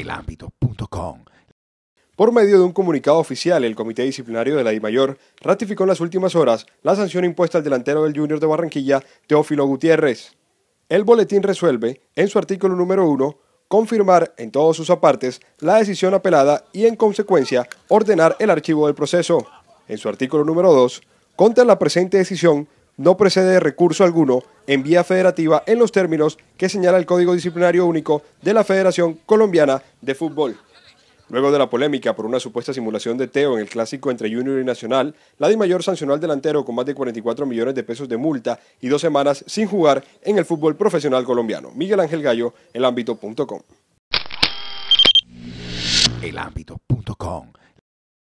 elámbito.com. Por medio de un comunicado oficial, el Comité Disciplinario de la DIMAYOR ratificó en las últimas horas la sanción impuesta al delantero del Junior de Barranquilla, Teófilo Gutiérrez. El boletín resuelve, en su artículo número uno, confirmar en todos sus apartes la decisión apelada y, en consecuencia, ordenar el archivo del proceso. En su artículo número 2, contra la presente decisión no precede recurso alguno en vía federativa en los términos que señala el Código Disciplinario Único de la Federación Colombiana de Fútbol. Luego de la polémica por una supuesta simulación de Teo en el clásico entre Junior y Nacional, la DIMAYOR Mayor sancionó al delantero con más de 44 millones de pesos de multa y dos semanas sin jugar en el fútbol profesional colombiano. Miguel Ángel Gallo, El Elambito.com